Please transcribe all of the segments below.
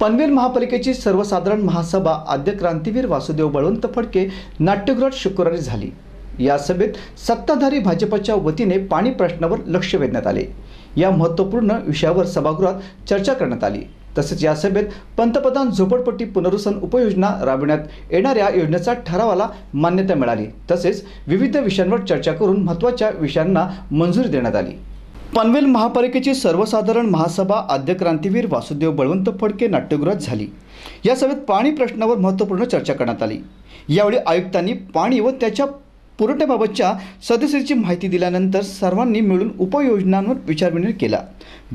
पनवेल महापालिकेची सर्वसाधारण महासभा आद्य क्रांतीवीर वासुदेव बळवंत फडके नाट्यगृहात शुक्रवारी झाली या सभेत सत्ताधारी भाजपच्या वतीने पाणी प्रश्नावर लक्ष वेधण्यात आले या महत्त्वपूर्ण विषयावर सभागृहात चर्चा करण्यात आली तसेच या सभेत पंतप्रधान झोपडपट्टी पुनर्वसन उपयोजना राबविण्यात येणाऱ्या योजनेचा ठरावाला मान्यता मिळाली तसेच विविध विषयांवर चर्चा करून महत्त्वाच्या विषयांना मंजुरी देण्यात आली पनवेल महापालिकेची सर्वसाधारण महासभा आद्य क्रांतीवीर वासुदेव बळवंत फडके नाट्यगृहात झाली या सभेत पाणी प्रश्नावर महत्त्वपूर्ण चर्चा करण्यात आली यावेळी आयुक्तांनी पाणी व त्याच्या पुरवठ्याबाबतच्या सदस्यांची माहिती दिल्यानंतर सर्वांनी मिळून उपाययोजनांवर विचारविनिमय केला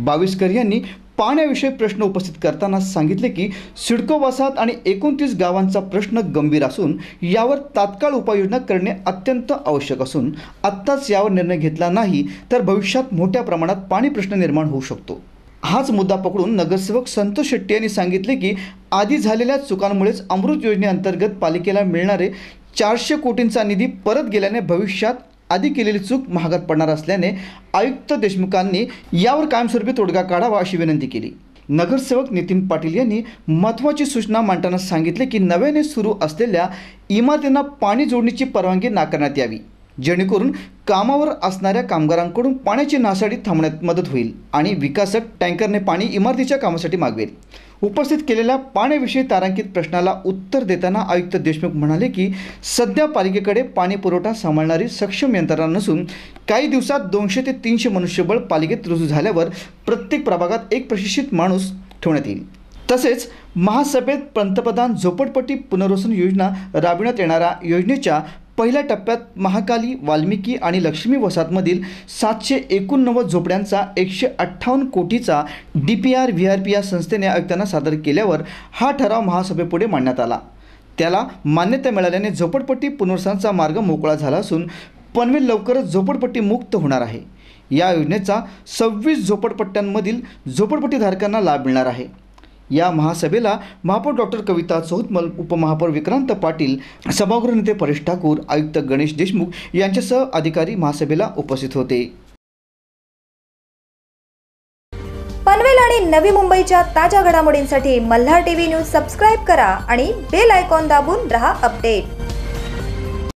बावीसकर यांनी पाण्याविषयी प्रश्न उपस्थित करताना सांगितले की सिडको वसाहत आणि एकोणतीस गावांचा प्रश्न गंभीर असून यावर तात्काळ उपाययोजना करणे अत्यंत आवश्यक असून आत्ताच यावर निर्णय घेतला नाही तर भविष्यात मोठ्या प्रमाणात पाणी प्रश्न निर्माण होऊ शकतो हाच मुद्दा पकडून नगरसेवक संतोष शेट्टी यांनी सांगितले की आधी झालेल्या चुकांमुळेच अमृत योजनेअंतर्गत पालिकेला मिळणारे चारशे कोटींचा निधी परत गेल्याने भविष्यात आधी केलेली चूक महागात पडणार असल्याने आयुक्त देशमुखांनी यावर कायमस्वरूपी तोडगा काढावा अशी विनंती केली नगरसेवक नितीन पाटील यांनी महत्त्वाची सूचना मांडताना सांगितले की नव्याने सुरू असलेल्या इमारतींना पाणी जोडणीची परवानगी नाकारण्यात यावी जेणेकरून कामावर असणाऱ्या कामगारांकडून पाण्याची नासाडी थांबण्यात मदत होईल आणि विकासक टँकरने पाणी इमारतीच्या कामासाठी मागवेल उपस्थित केलेल्या पाण्याविषयी तारांकित प्रश्नाला उत्तर देताना आयुक्त देशमुख म्हणाले की सध्या पालिकेकडे पाणी पुरवठा सांभाळणारी सक्षम यंत्रणा नसून काही दिवसात दोनशे ते तीनशे मनुष्यबळ पालिकेत रुजू झाल्यावर प्रत्येक प्रभागात एक प्रशिक्षित माणूस ठेवण्यात येईल तसेच महासभेत पंतप्रधान झोपडपट्टी पुनर्वसन योजना राबविण्यात येणाऱ्या योजनेच्या पहिल्या टप्प्यात महाकाली वाल्मिकी आणि लक्ष्मी वसाहतमधील सातशे एकोणनव्वद झोपड्यांचा एकशे अठ्ठावन्न कोटीचा D P R V R P या संस्थेने आयुक्तांना सादर केल्यावर हा ठराव महासभेपुढे मांडण्यात आला त्याला मान्यता मिळाल्याने झोपडपट्टी पुनर्वसनाचा मार्ग मोकळा झाला असून पनवेल लवकरच झोपडपट्टी मुक्त होणार आहे या योजनेचा सव्वीस झोपडपट्ट्यांमधील झोपडपट्टीधारकांना लाभ मिळणार आहे या महासभेला महापौर डॉक्टर कविता चौतमल उपमहापौर विक्रांत पाटील सभागृह नेते परेश ठाकूर आयुक्त गणेश देशमुख यांच्यासह अधिकारी महासभेला उपस्थित होते पनवेल आणि नवी मुंबईच्या ताज्या घडामोडींसाठी मल्हार टीव्ही न्यूज सबस्क्राईब करा आणि बेल आयकॉन दाबून रहा अपडेट